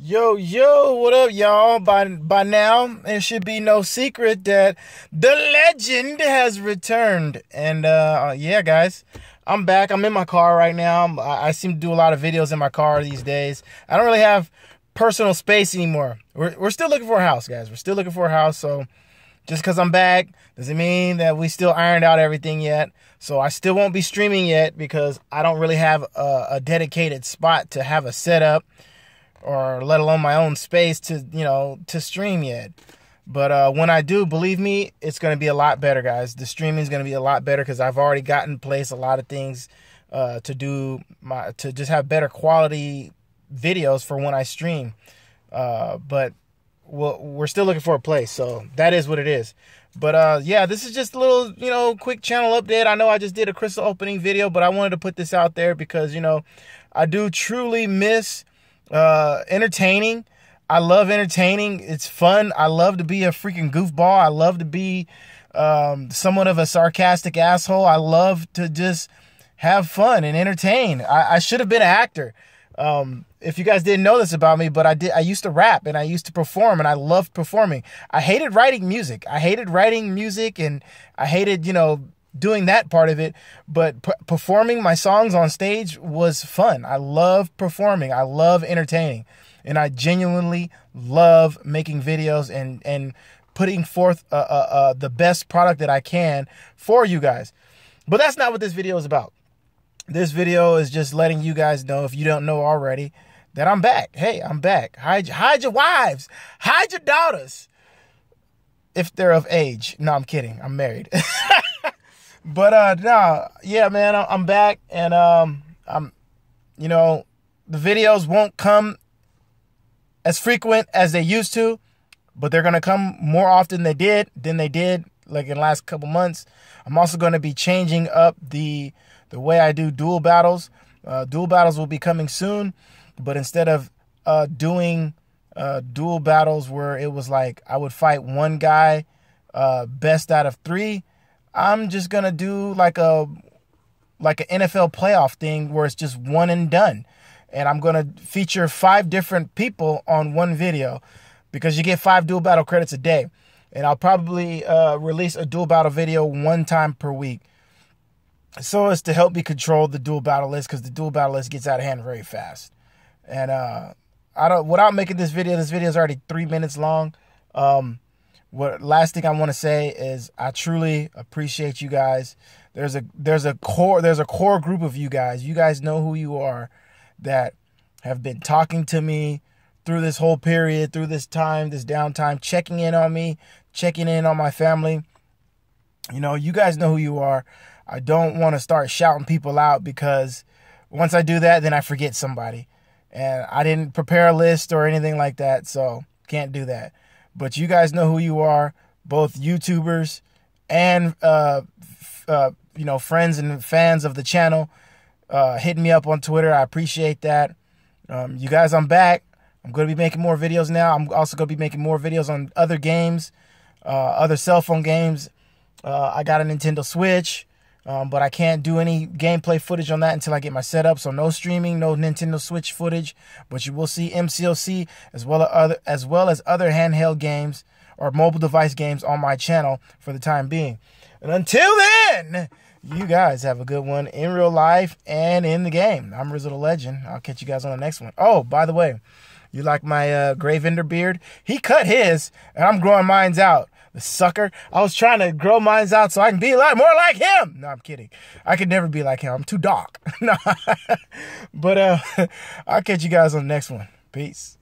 Yo, yo, what up, y'all? By by now, it should be no secret that the legend has returned. And uh yeah, guys, I'm back. I'm in my car right now. I, I seem to do a lot of videos in my car these days. I don't really have personal space anymore. We're we're still looking for a house, guys. We're still looking for a house, so just because I'm back doesn't mean that we still ironed out everything yet. So I still won't be streaming yet because I don't really have a, a dedicated spot to have a setup or let alone my own space to you know to stream yet. But uh, when I do, believe me, it's going to be a lot better, guys. The streaming is going to be a lot better because I've already gotten in place a lot of things uh, to do my to just have better quality videos for when I stream. Uh, but we we're still looking for a place, so that is what it is. But uh, yeah, this is just a little you know quick channel update. I know I just did a crystal opening video, but I wanted to put this out there because you know I do truly miss uh, entertaining. I love entertaining. It's fun. I love to be a freaking goofball. I love to be um, somewhat of a sarcastic asshole. I love to just have fun and entertain. I, I should have been an actor. Um, if you guys didn't know this about me, but I did. I used to rap and I used to perform, and I loved performing. I hated writing music. I hated writing music, and I hated you know doing that part of it, but performing my songs on stage was fun. I love performing. I love entertaining. And I genuinely love making videos and and putting forth uh, uh, uh, the best product that I can for you guys. But that's not what this video is about. This video is just letting you guys know, if you don't know already, that I'm back. Hey, I'm back. Hide, hide your wives, hide your daughters if they're of age. No, I'm kidding. I'm married. But uh nah, yeah, man, I'm back and um I'm you know, the videos won't come as frequent as they used to, but they're going to come more often they did than they did like in the last couple months. I'm also going to be changing up the the way I do dual battles. Uh, dual battles will be coming soon, but instead of uh, doing uh, dual battles where it was like I would fight one guy uh, best out of three, I'm just gonna do like a like an NFL playoff thing where it's just one and done. And I'm gonna feature five different people on one video because you get five dual battle credits a day. And I'll probably uh, release a dual battle video one time per week so as to help me control the dual battle list because the dual battle list gets out of hand very fast. And uh, I don't without making this video, this video is already three minutes long. Um, what last thing I want to say is I truly appreciate you guys. There's a there's a core there's a core group of you guys. You guys know who you are that have been talking to me through this whole period, through this time, this downtime, checking in on me, checking in on my family. You know, you guys know who you are. I don't want to start shouting people out because once I do that, then I forget somebody. And I didn't prepare a list or anything like that, so can't do that but you guys know who you are, both YouTubers and uh, uh, you know friends and fans of the channel. Uh, hitting me up on Twitter, I appreciate that. Um, you guys, I'm back. I'm gonna be making more videos now. I'm also gonna be making more videos on other games, uh, other cell phone games. Uh, I got a Nintendo Switch. Um, but I can't do any gameplay footage on that until I get my setup. So no streaming, no Nintendo Switch footage. But you will see MCLC as well as other, as well as other handheld games or mobile device games on my channel for the time being. And until then, you guys have a good one in real life and in the game. I'm Rizzo the Legend. I'll catch you guys on the next one. Oh, by the way, you like my uh, Gravender beard? He cut his, and I'm growing mine's out. Sucker. I was trying to grow mine out so I can be like more like him. No, I'm kidding. I could never be like him. I'm too dark. no. but uh I'll catch you guys on the next one. Peace.